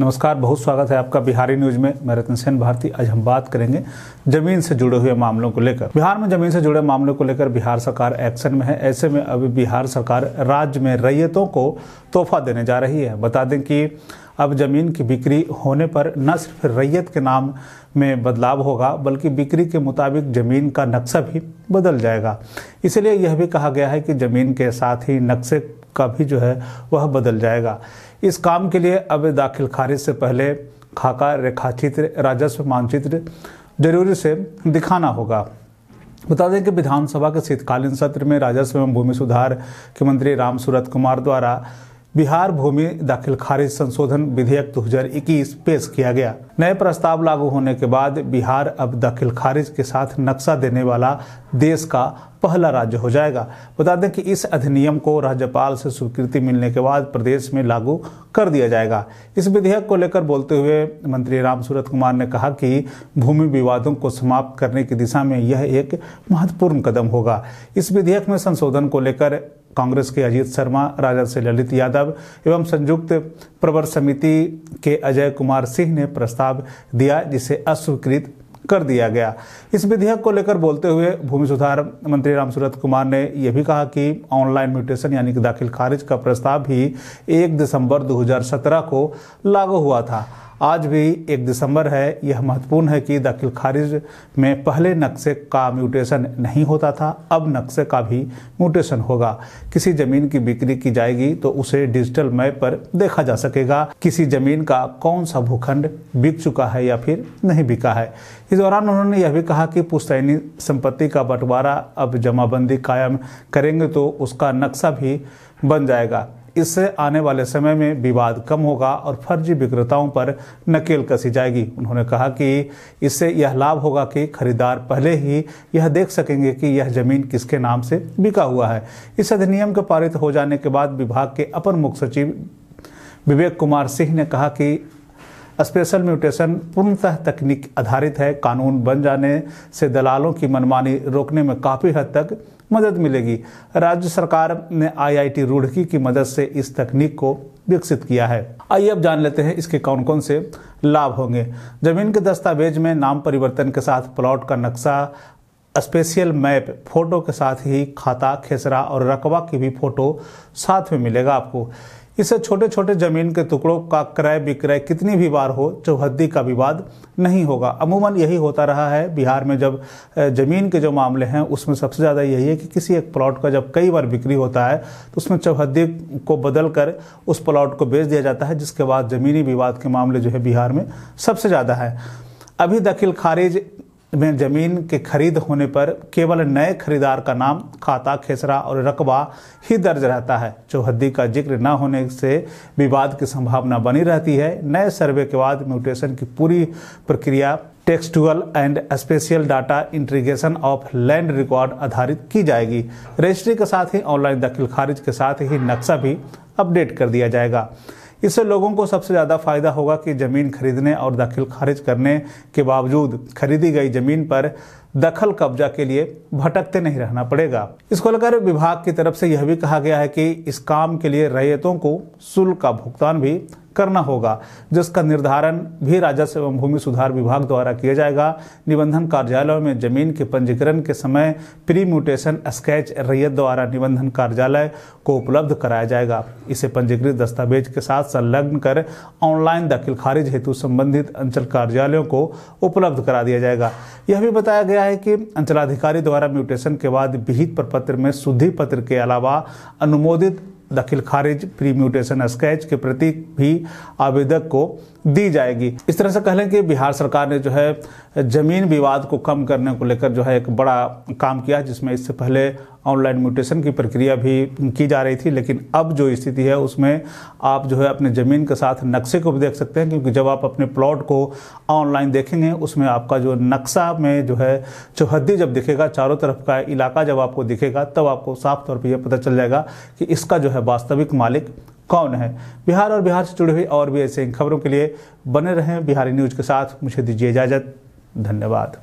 नमस्कार बहुत स्वागत है आपका बिहारी न्यूज में मैं रतन सेन भारती आज हम बात करेंगे जमीन से जुड़े हुए मामलों को लेकर बिहार में जमीन से जुड़े मामलों को लेकर बिहार सरकार एक्शन में है ऐसे में अभी बिहार सरकार राज्य में रैयतों को तोहफा देने जा रही है बता दें कि अब जमीन की बिक्री होने पर न सिर्फ रैयत के नाम में बदलाव होगा बल्कि बिक्री के मुताबिक जमीन का नक्शा भी बदल जाएगा इसलिए यह भी कहा गया है कि जमीन के साथ ही नक्शे का भी जो है वह बदल जाएगा इस काम के लिए अब दाखिल खारिज से पहले खाका रेखाचित्र राजस्व मानचित्र जरूरी से दिखाना होगा बता दें कि विधानसभा के शीतकालीन सत्र में राजस्व एवं भूमि सुधार के मंत्री राम सूरत कुमार द्वारा बिहार भूमि दाखिल खारिज संशोधन विधेयक 2021 पेश किया गया नए प्रस्ताव लागू होने के बाद बिहार अब दखिल खारिज के साथ नक्शा देने वाला देश का पहला राज्य हो जाएगा बता दें कि इस अधिनियम को राज्यपाल से स्वीकृति मिलने के बाद प्रदेश में लागू कर दिया जाएगा इस विधेयक को लेकर बोलते हुए मंत्री राम सूरत कुमार ने कहा कि भूमि विवादों को समाप्त करने की दिशा में यह एक महत्वपूर्ण कदम होगा इस विधेयक में संशोधन को लेकर कांग्रेस के अजीत शर्मा राजद से ललित यादव एवं संयुक्त प्रवर समिति के अजय कुमार सिंह ने प्रस्ताव दिया जिसे अस्वीकृत कर दिया गया इस विधेयक को लेकर बोलते हुए भूमि सुधार मंत्री रामसूरत कुमार ने यह भी कहा कि ऑनलाइन म्यूटेशन यानी कि दाखिल खारिज का प्रस्ताव भी 1 दिसंबर 2017 को लागू हुआ था आज भी एक दिसंबर है यह महत्वपूर्ण है कि दखिल खारिज में पहले नक्शे का म्यूटेशन नहीं होता था अब नक्शे का भी म्यूटेशन होगा किसी ज़मीन की बिक्री की जाएगी तो उसे डिजिटल मैप पर देखा जा सकेगा किसी ज़मीन का कौन सा भूखंड बिक चुका है या फिर नहीं बिका है इस दौरान उन्होंने यह भी कहा कि पुस्तैनी संपत्ति का बंटवारा अब जमाबंदी कायम करेंगे तो उसका नक्शा भी बन जाएगा इससे आने वाले समय में विवाद कम होगा और फर्जी विक्रेताओं पर नकेल कसी जाएगी उन्होंने कहा कि इससे यह लाभ होगा कि खरीदार पहले ही यह देख सकेंगे कि यह जमीन किसके नाम से बिका हुआ है इस अधिनियम के पारित हो जाने के बाद विभाग के अपर मुख्य सचिव विवेक कुमार सिंह ने कहा कि स्पेशल म्यूटेशन पूर्णतः तकनीक आधारित है कानून बन जाने से दलालों की मनमानी रोकने में काफ़ी हद तक मदद मिलेगी राज्य सरकार ने आईआईटी रुड़की की मदद से इस तकनीक को विकसित किया है आइए अब जान लेते हैं इसके कौन कौन से लाभ होंगे जमीन के दस्तावेज में नाम परिवर्तन के साथ प्लॉट का नक्शा स्पेशियल मैप फोटो के साथ ही खाता खेसरा और रकबा की भी फोटो साथ में मिलेगा आपको इससे छोटे छोटे जमीन के टुकड़ों का क्रय विक्रय कितनी भी बार हो चौहद्दी का विवाद नहीं होगा अमूमन यही होता रहा है बिहार में जब जमीन के जो मामले हैं उसमें सबसे ज़्यादा यही है कि किसी एक प्लॉट का जब कई बार बिक्री होता है तो उसमें चौहद्दी को बदल कर उस प्लॉट को बेच दिया जाता है जिसके बाद ज़मीनी विवाद के मामले जो है बिहार में सबसे ज़्यादा है अभी दखिल खारिज में ज़मीन के खरीद होने पर केवल नए खरीदार का नाम खाता खेसरा और रकबा ही दर्ज रहता है हद्दी का जिक्र न होने से विवाद की संभावना बनी रहती है नए सर्वे के बाद म्यूटेशन की पूरी प्रक्रिया textual and spatial data integration of land record आधारित की जाएगी रजिस्ट्री के साथ ही ऑनलाइन दखिल खारिज के साथ ही नक्शा भी अपडेट कर दिया जाएगा इससे लोगों को सबसे ज़्यादा फ़ायदा होगा कि ज़मीन खरीदने और दाखिल खारिज करने के बावजूद खरीदी गई ज़मीन पर दखल कब्जा के लिए भटकते नहीं रहना पड़ेगा इसको लेकर विभाग की तरफ से यह भी कहा गया है कि इस काम के लिए रैयतों को शुल्क का भुगतान भी करना होगा जिसका निर्धारण भी राजस्व एवं भूमि सुधार विभाग द्वारा किया जाएगा निबंधन कार्यालयों में जमीन के पंजीकरण के समय प्री म्यूटेशन स्केच रैयत द्वारा निबंधन कार्यालय को उपलब्ध कराया जाएगा इसे पंजीकृत दस्तावेज के साथ संलग्न कर ऑनलाइन दाखिल खारिज हेतु संबंधित अंचल कार्यालयों को उपलब्ध करा दिया जाएगा यह भी बताया गया है कि अंचलाधिकारी द्वारा म्यूटेशन के बाद विहित प्रपत्र में शुद्धि पत्र के अलावा अनुमोदित दखिल खारिज प्री म्यूटेशन स्केच के प्रति भी आवेदक को दी जाएगी इस तरह से कह लें कि बिहार सरकार ने जो है जमीन विवाद को कम करने को लेकर जो है एक बड़ा काम किया जिसमें इससे पहले ऑनलाइन म्यूटेशन की प्रक्रिया भी की जा रही थी लेकिन अब जो स्थिति है उसमें आप जो है अपने ज़मीन के साथ नक्शे को भी देख सकते हैं क्योंकि जब आप अपने प्लॉट को ऑनलाइन देखेंगे उसमें आपका जो नक्शा में जो है चौहद्दी जब दिखेगा चारों तरफ का इलाका जब आपको दिखेगा तब आपको साफ तौर पर यह पता चल जाएगा कि इसका जो है वास्तविक मालिक कौन है बिहार और बिहार से जुड़ी हुई और भी ऐसे खबरों के लिए बने रहें बिहारी न्यूज के साथ मुझे दीजिए इजाज़त धन्यवाद